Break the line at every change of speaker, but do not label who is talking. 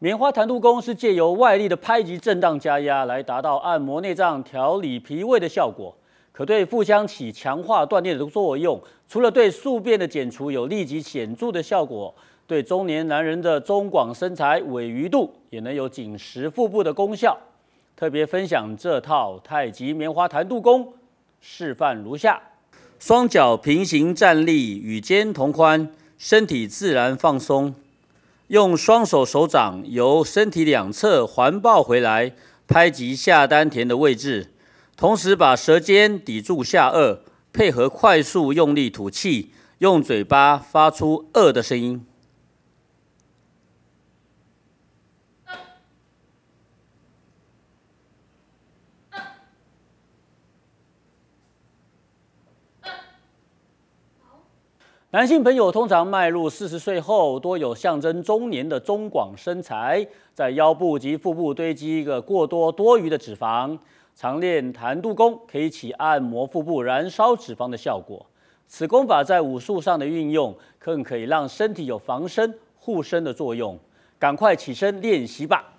棉花弹度功是借由外力的拍击、震荡加压来达到按摩内脏、调理脾胃的效果，可对腹腔起强化锻炼的作用。除了对宿便的减除有立即显著的效果，对中年男人的中广身材尾鱼肚也能有紧实腹部的功效。特别分享这套太极棉花弹度功示范如下：双脚平行站立，与肩同宽，身体自然放松。用双手手掌由身体两侧环抱回来，拍及下丹田的位置，同时把舌尖抵住下颚，配合快速用力吐气，用嘴巴发出“二”的声音。男性朋友通常迈入四十岁后，多有象征中年的中广身材，在腰部及腹部堆积一个过多多余的脂肪。常练弹肚功，可以起按摩腹部、燃烧脂肪的效果。此功法在武术上的运用，更可以让身体有防身护身的作用。赶快起身练习吧。